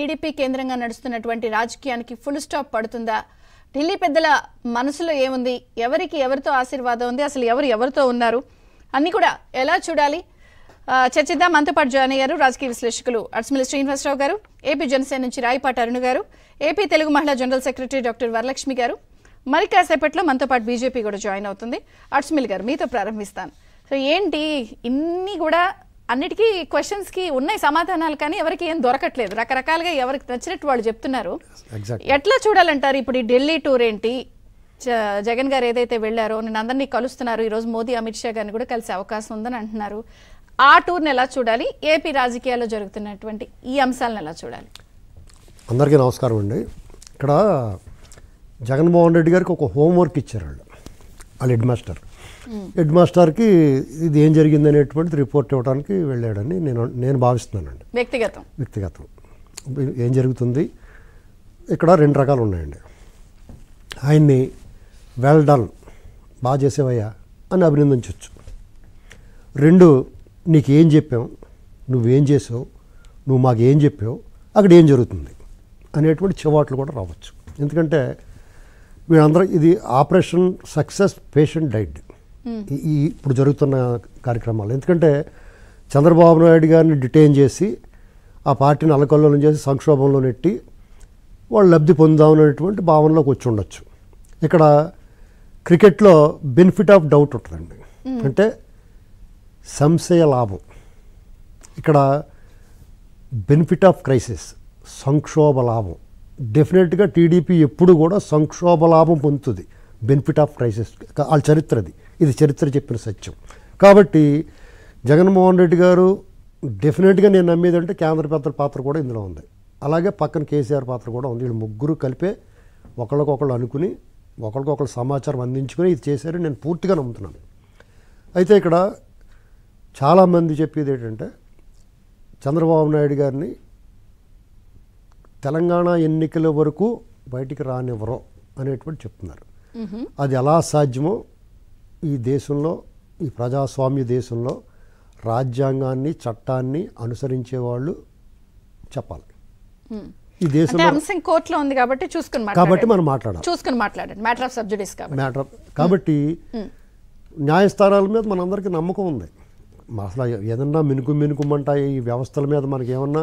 TDP కేంద్రంగా నడుస్తున్నటువంటి రాజకీయానికి ఫుల్ స్టాప్ పడుతుందా ఢిల్లీ పెద్దల మనసులో ఏముంది ఎవరికి ఎవరితో ఆశీర్వాదం ఉంది అసలు ఎవరు ఎవరితో ఉన్నారు అన్నీ కూడా ఎలా చూడాలి చర్చిద్దాం మనతో పాటు జాయిన్ అయ్యారు రాజకీయ విశ్లేషకులు అడ్స్మిల్ శ్రీనివాసరావు గారు ఏపీ జనసేన నుంచి రాయపాటి అరుణ్ గారు ఏపీ తెలుగు మహిళా జనరల్ సెక్రటరీ డాక్టర్ వరలక్ష్మి గారు మరి కాసేపట్లో మనతో పాటు బీజేపీ కూడా జాయిన్ అవుతుంది అడ్స్మిల్ గారు మీతో ప్రారంభిస్తాను సో ఏంటి ఇన్ని కూడా అన్నిటికీ క్వశ్చన్స్కి ఉన్నాయి సమాధానాలు కానీ ఎవరికి ఏం దొరకట్లేదు రకరకాలుగా ఎవరికి నచ్చినట్టు వాళ్ళు చెప్తున్నారు ఎట్లా చూడాలంటారు ఇప్పుడు ఈ ఢిల్లీ టూర్ ఏంటి జగన్ గారు ఏదైతే వెళ్ళారో నేను అందరినీ కలుస్తున్నారు ఈరోజు మోదీ అమిత్ షా గారిని కూడా కలిసే అవకాశం ఉందని అంటున్నారు ఆ టూర్ని ఎలా చూడాలి ఏపీ రాజకీయాల్లో జరుగుతున్నటువంటి ఈ అంశాలను ఎలా చూడాలి అందరికీ నమస్కారం అండి ఇక్కడ జగన్మోహన్ రెడ్డి గారికి ఒక హోంవర్క్ ఇచ్చారు వాళ్ళు వాళ్ళు హెడ్ మాస్టర్ హెడ్ మాస్టర్కి ఇది ఏం జరిగింది అనేటువంటిది రిపోర్ట్ ఇవ్వడానికి వెళ్ళాడని నేను నేను భావిస్తున్నానండి వ్యక్తిగతం వ్యక్తిగతం ఏం జరుగుతుంది ఇక్కడ రెండు రకాలు ఉన్నాయండి ఆయన్ని వెల్ డన్ బాగా చేసేవయ్యా అని అభినందించవచ్చు రెండు నీకేం చెప్పావు నువ్వేం చేసావు నువ్వు మాకు ఏం చెప్పావు అక్కడ ఏం జరుగుతుంది అనేటువంటి చెవాట్లు కూడా రావచ్చు ఎందుకంటే వీళ్ళందరూ ఇది ఆపరేషన్ సక్సెస్ పేషెంట్ డైడ్ ఈ ఇప్పుడు జరుగుతున్న కార్యక్రమాలు ఎందుకంటే చంద్రబాబు నాయుడు గారిని డిటైన్ చేసి ఆ పార్టీని అలకల్లోని చేసి సంక్షోభంలో నెట్టి వాళ్ళు లబ్ధి పొందామనేటువంటి భావనలోకి వచ్చి ఉండొచ్చు ఇక్కడ క్రికెట్లో బెనిఫిట్ ఆఫ్ డౌట్ ఉంటుందండి అంటే సంశయ లాభం ఇక్కడ బెనిఫిట్ ఆఫ్ క్రైసిస్ సంక్షోభ లాభం డెఫినెట్గా టీడీపీ ఎప్పుడు కూడా సంక్షోభ లాభం పొందుతుంది బెనిఫిట్ ఆఫ్ క్రైసిస్ వాళ్ళ చరిత్రది ఇది చరిత్ర చెప్పిన సత్యం కాబట్టి జగన్మోహన్ రెడ్డి గారు డెఫినెట్గా నేను నమ్మేది అంటే కేంద్ర పెద్దల పాత్ర కూడా ఇందులో ఉంది అలాగే పక్కన కేసీఆర్ పాత్ర కూడా ఉంది వీళ్ళు ముగ్గురు కలిపే ఒకళ్ళకొకళ్ళు అనుకుని ఒకళ్ళకొకళ్ళు సమాచారం అందించుకుని ఇది చేశారని నేను పూర్తిగా నమ్ముతున్నాను అయితే ఇక్కడ చాలామంది చెప్పేది ఏంటంటే చంద్రబాబు నాయుడు గారిని తెలంగాణ ఎన్నికల వరకు బయటికి రానివ్వరు అనేటువంటి చెప్తున్నారు అది ఎలా సాధ్యమో ఈ దేశంలో ఈ ప్రజాస్వామ్య దేశంలో రాజ్యాంగాన్ని చట్టాన్ని అనుసరించే వాళ్ళు చెప్పాలి ఈ దేశంలో ఉంది కాబట్టి కాబట్టి మనం మాట్లాడాలి చూసుకుని మాట్లాడండి మ్యాటర్ ఆఫ్ సబ్సిడీస్ మ్యాటర్ కాబట్టి న్యాయస్థానాల మీద మనందరికీ నమ్మకం ఉంది అసలు ఏదన్నా మినుకు మినుకుమంటాయి ఈ వ్యవస్థల మీద మనకి ఏమన్నా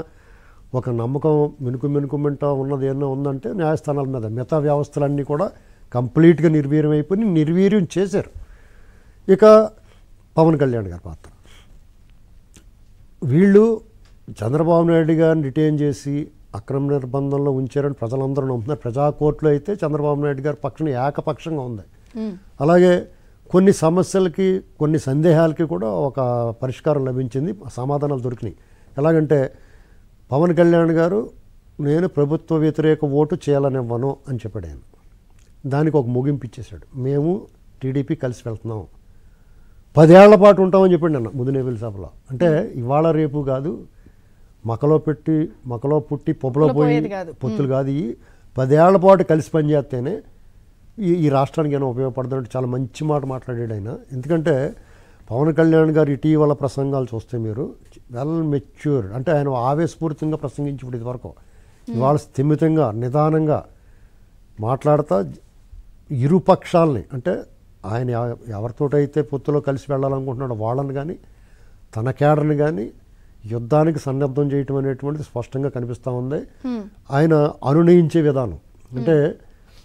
ఒక నమ్మకం మినుకు మినుకుమంటా ఉన్నది ఏమన్నా ఉందంటే న్యాయస్థానాల మీద మిగతా వ్యవస్థలన్నీ కూడా కంప్లీట్గా నిర్వీర్యం అయిపోయి నిర్వీర్యం చేశారు ఇక పవన్ కళ్యాణ్ గారి పాత్ర వీళ్ళు చంద్రబాబు నాయుడు గారిని రిటైన్ చేసి అక్రమ నిర్బంధంలో ఉంచారని ప్రజలందరూ నమ్ముతున్నారు ప్రజా కోర్టులో అయితే చంద్రబాబు నాయుడు గారి పక్షం ఏకపక్షంగా ఉంది అలాగే కొన్ని సమస్యలకి కొన్ని సందేహాలకి కూడా ఒక పరిష్కారం లభించింది సమాధానాలు దొరికినాయి ఎలాగంటే పవన్ కళ్యాణ్ గారు నేను ప్రభుత్వ వ్యతిరేక ఓటు చేయాలనివ్వను అని చెప్పాడు దానికి ఒక ముగింపు ఇచ్చేశాడు మేము టీడీపీ కలిసి వెళ్తున్నాం పదేళ్ల పాటు ఉంటామని చెప్పండి అన్న ముదినేపల్లి సభలో అంటే ఇవాళ రేపు కాదు మకలో పెట్టి మకలో పుట్టి పొప్పలో పోయి పొత్తులు కాదు ఇవి పదేళ్ల పాటు కలిసి పనిచేస్తేనే ఈ ఈ రాష్ట్రానికి ఏమైనా ఉపయోగపడుతున్నట్టు చాలా మంచి మాట మాట్లాడాడు ఆయన ఎందుకంటే పవన్ కళ్యాణ్ గారు ఇటీవల ప్రసంగాలు చూస్తే మీరు వెల్ మెచ్యూర్ అంటే ఆయన ఆవేశపూరితంగా ప్రసంగించి ఇప్పుడు ఇదివరకు ఇవాళ స్థిమితంగా నిదానంగా మాట్లాడతా ఇరుపక్షాలని అంటే ఆయన ఎవరితోటైతే పొత్తులో కలిసి వెళ్ళాలనుకుంటున్నాడో వాళ్ళని కానీ తన కేడర్ని కానీ యుద్ధానికి సన్నద్ధం చేయటం అనేటువంటిది స్పష్టంగా కనిపిస్తూ ఉంది ఆయన అనునయించే విధానం అంటే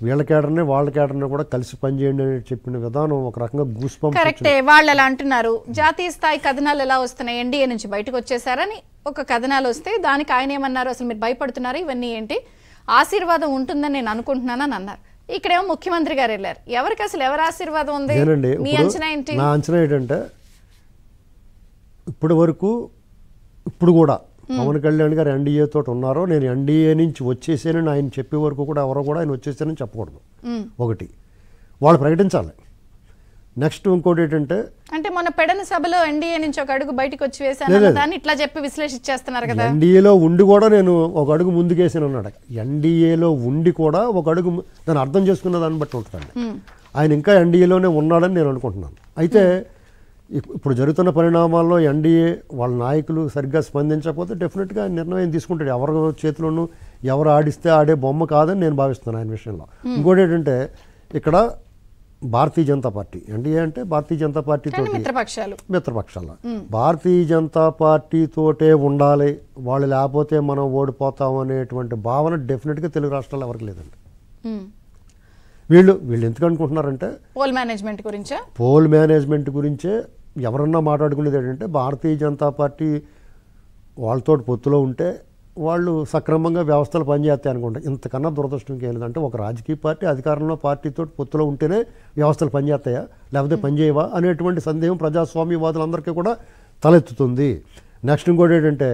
వీళ్ళ కేడర్ని వాళ్ళ కేడర్ని కూడా కలిసి పనిచేయండి అని చెప్పిన విధానం ఒక రకంగా గూస్పం కరెక్టే వాళ్ళు ఎలా అంటున్నారు జాతీయ స్థాయి కథనాలు ఎలా వస్తున్నాయి ఎన్డీఏ నుంచి బయటకు వచ్చేసారని ఒక కథనాలు వస్తే దానికి ఆయన ఏమన్నారు అసలు మీరు భయపడుతున్నారు ఇవన్నీ ఏంటి ఆశీర్వాదం ఉంటుందని నేను అనుకుంటున్నానని అన్నారు ఇక్కడేమో ముఖ్యమంత్రి గారు వెళ్ళారు ఎవరికి అసలు ఎవరు ఆశీర్వాదం ఉంది మీ అంచనా ఏంటి నా అంచనా ఏంటంటే ఇప్పటి వరకు ఇప్పుడు కూడా పవన్ కళ్యాణ్ గారు ఎన్డీఏ తోటి ఉన్నారో నేను ఎన్డీఏ నుంచి వచ్చేసేనని ఆయన చెప్పే వరకు కూడా ఎవరో కూడా ఆయన వచ్చేసానని చెప్పకూడదు ఒకటి వాళ్ళు ప్రకటించాలి నెక్స్ట్ ఇంకోటి ఏంటంటే అంటే మన పెడన సభలో ఎన్డీఏ నుంచి ఒక అడుగు బయటకు వచ్చి వేసాను దాన్ని ఇట్లా చెప్పి విశ్లేషిస్తున్నారు కదా ఎన్డీఏలో ఉండి కూడా నేను ఒక అడుగు ముందుకేసాను అన్నాడు ఎన్డీఏలో ఉండి కూడా ఒక అడుగు దాన్ని అర్థం చేసుకున్న దాన్ని బట్టి ఉంటుందండి ఆయన ఇంకా ఎన్డీఏలోనే ఉన్నాడని నేను అనుకుంటున్నాను అయితే ఇప్పుడు జరుగుతున్న పరిణామాల్లో ఎన్డీఏ వాళ్ళ నాయకులు సరిగ్గా స్పందించకపోతే డెఫినెట్గా నిర్ణయం తీసుకుంటాడు ఎవరి చేతిలోనూ ఎవరు ఆడిస్తే ఆడే బొమ్మ కాదని నేను భావిస్తున్నాను ఆయన విషయంలో ఇంకోటి ఏంటంటే ఇక్కడ భారతీయ జనతా పార్టీ ఎన్డీఏ అంటే భారతీయ జనతా పార్టీ తోటి మిత్రపక్షాలు మిత్రపక్షాలు భారతీయ జనతా పార్టీ తోటే ఉండాలి వాళ్ళు లేకపోతే మనం ఓడిపోతాం అనేటువంటి భావన డెఫినెట్గా తెలుగు రాష్ట్రాలు ఎవరికి లేదండి వీళ్ళు వీళ్ళు ఎందుకు అనుకుంటున్నారంటే పోల్ మేనేజ్మెంట్ గురించి పోల్ మేనేజ్మెంట్ గురించే ఎవరన్నా మాట్లాడుకునేది ఏంటంటే భారతీయ జనతా పార్టీ వాళ్ళతో పొత్తులో ఉంటే వాళ్ళు సక్రమంగా వ్యవస్థలు పనిచేస్తాయి అనుకుంటా ఇంతకన్నా దురదృష్టం ఏంటంటే ఒక రాజకీయ పార్టీ అధికారంలో పార్టీతో పొత్తులో ఉంటేనే వ్యవస్థలు పనిచేస్తాయా లేకపోతే పనిచేయవా అనేటువంటి సందేహం ప్రజాస్వామ్యవాదులందరికీ కూడా తలెత్తుతుంది నెక్స్ట్ ఇంకోటి ఏంటంటే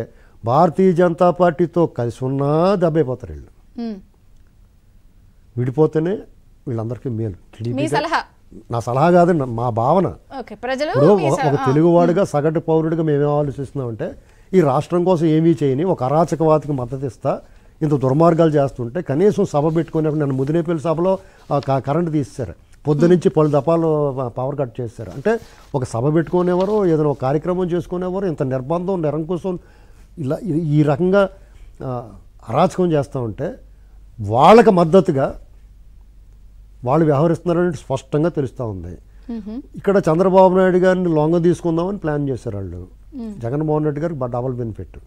భారతీయ జనతా పార్టీతో కలిసి ఉన్నా దెబ్బైపోతారు వీళ్ళు విడిపోతేనే వీళ్ళందరికీ మేలు నా సలహా కాదండి మా భావన ఒక తెలుగువాడుగా సగటు పౌరుడిగా మేమేం ఆలోచిస్తున్నామంటే ఈ రాష్ట్రం కోసం ఏమీ చేయని ఒక అరాచకవాదికి మద్దతు ఇస్తా ఇంత దుర్మార్గాలు చేస్తుంటే కనీసం సభ పెట్టుకునే నన్ను ముదినేపల్లి సభలో కరెంటు పొద్దు పొద్దునుంచి పలు దపాలు పవర్ కట్ చేశారు అంటే ఒక సభ పెట్టుకునేవారు ఏదైనా ఒక కార్యక్రమం చేసుకునేవారు ఇంత నిర్బంధం నిరంకుశం ఇలా ఈ రకంగా అరాచకం చేస్తూ ఉంటే వాళ్ళకి మద్దతుగా వాళ్ళు వ్యవహరిస్తున్నారని స్పష్టంగా తెలుస్తూ ఉంది ఇక్కడ చంద్రబాబు నాయుడు గారిని లొంగ తీసుకుందామని ప్లాన్ చేశారు వాళ్ళు జగన్మోహన్ రెడ్డి గారికి డబల్ బెనిఫిట్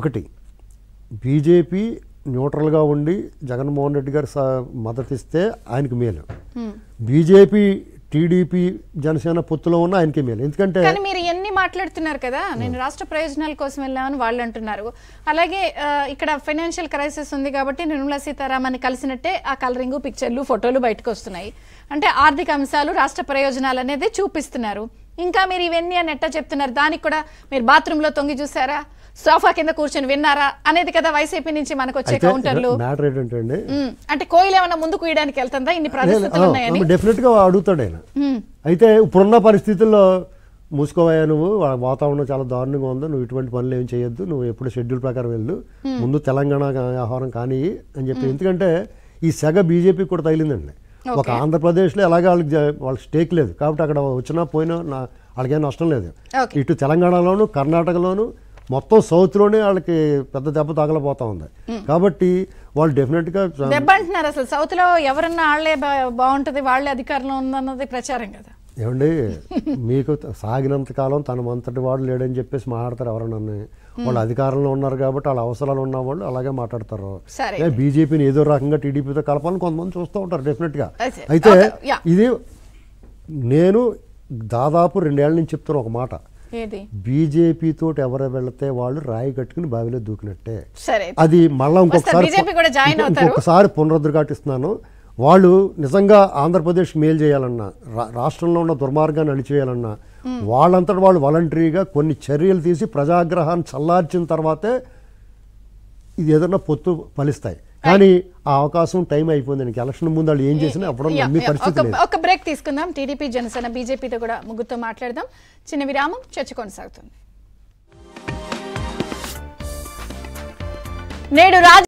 ఒకటి బీజేపీ న్యూట్రల్గా ఉండి జగన్మోహన్ రెడ్డి గారు మద్దతిస్తే ఆయనకి మేలు బీజేపీ టీడీపీ జనసేన పొత్తులో ఉన్న ఆయనకి మేలు ఎందుకంటే మీరు ఎన్ని మాట్లాడుతున్నారు కదా నేను రాష్ట్ర ప్రయోజనాల కోసం వెళ్ళామని వాళ్ళు అంటున్నారు అలాగే ఇక్కడ ఫైనాన్షియల్ క్రైసిస్ ఉంది కాబట్టి నిర్మలా సీతారామన్ కలిసినట్టే ఆ కలరింగ్ పిక్చర్లు ఫోటోలు బయటకు వస్తున్నాయి అంటే ఆర్థిక అంశాలు రాష్ట్ర ప్రయోజనాలు అనేది చూపిస్తున్నారు ఇంకా మీరు ఇవన్నీ అని ఎట్ట చెప్తున్నారు దానికి కూడా మీరు బాత్రూంలో తొంగి చూసారా సోఫా కింద కూర్చొని విన్నారా అనేది కదా వైసీపీ నుంచి మనకు వచ్చే కౌంటర్లు మ్యాటర్ అంటే కోయిల ఏమన్నా ముందుకు వేయడానికి వెళ్తుందా ఇన్ని ప్రదర్శనలు డెఫినెట్ గా అడుగుతాడు ఆయన అయితే ఇప్పుడున్న పరిస్థితుల్లో మూసుకోవాయా నువ్వు వాతావరణం చాలా దారుణంగా ఉంది నువ్వు ఇటువంటి పనులు ఏం చేయొద్దు నువ్వు ఎప్పుడు షెడ్యూల్ ప్రకారం వెళ్ళు ముందు తెలంగాణ ఆహారం కానీ అని చెప్పి ఎందుకంటే ఈ సెగ బీజేపీ కూడా తగిలిందండి ఒక ఆంధ్రప్రదేశ్లో ఎలాగ వాళ్ళకి వాళ్ళకి స్టేక్ లేదు కాబట్టి అక్కడ వచ్చినా పోయినా నా వాళ్ళకేం నష్టం లేదు ఇటు తెలంగాణలోను కర్ణాటకలోను మొత్తం సౌత్లోనే వాళ్ళకి పెద్ద దెబ్బ తగలబోతా ఉంది కాబట్టి వాళ్ళు డెఫినెట్గా దెబ్బ అంటున్నారు అసలు సౌత్లో ఎవరన్నా వాళ్ళే బాగుంటుంది వాళ్ళే అధికారంలో ఉందన్నది ప్రచారం కదా ఏమండి మీకు సాగినంత కాలం తన అంతటి వాడు లేడని చెప్పేసి మాట్లాడతారు ఎవరన్నా వాళ్ళు అధికారంలో ఉన్నారు కాబట్టి వాళ్ళ అవసరాలు ఉన్న వాళ్ళు అలాగే మాట్లాడతారు బీజేపీని ఏదో రకంగా టీడీపీతో కలపాలని కొంతమంది చూస్తూ ఉంటారు డెఫినెట్గా అయితే ఇది నేను దాదాపు రెండేళ్ల నుంచి చెప్తాను ఒక మాట బీజేపీ తోటి ఎవరు వెళితే వాళ్ళు రాయి కట్టుకుని బావిలో దూకినట్టే అది మళ్ళీ ఇంకొకసారి ఇంకొకసారి పునరుద్ఘాటిస్తున్నాను వాళ్ళు నిజంగా ఆంధ్రప్రదేశ్ మేలు చేయాలన్నా రాష్ట్రంలో ఉన్న దుర్మార్గాన్ని అణిచేయాలన్నా వాళ్ళంతటి వాళ్ళు వాలంటరీగా కొన్ని చర్యలు తీసి ప్రజాగ్రహాన్ని చల్లార్చిన తర్వాతే ఇది ఏదైనా పొత్తు ఫలిస్తాయి కానీ ఆ అవకాశం టైం అయిపోయింది నాకు ఎలక్షన్ ముందు వాళ్ళు ఏం చేసినా అప్పుడు ఒక బ్రేక్ తీసుకుందాం టీడీపీ జనసేన బీజేపీతో కూడా ముగ్గురుతో మాట్లాడదాం చిన్న విరామం చర్చ కొనసాగుతుంది నేడు రాజ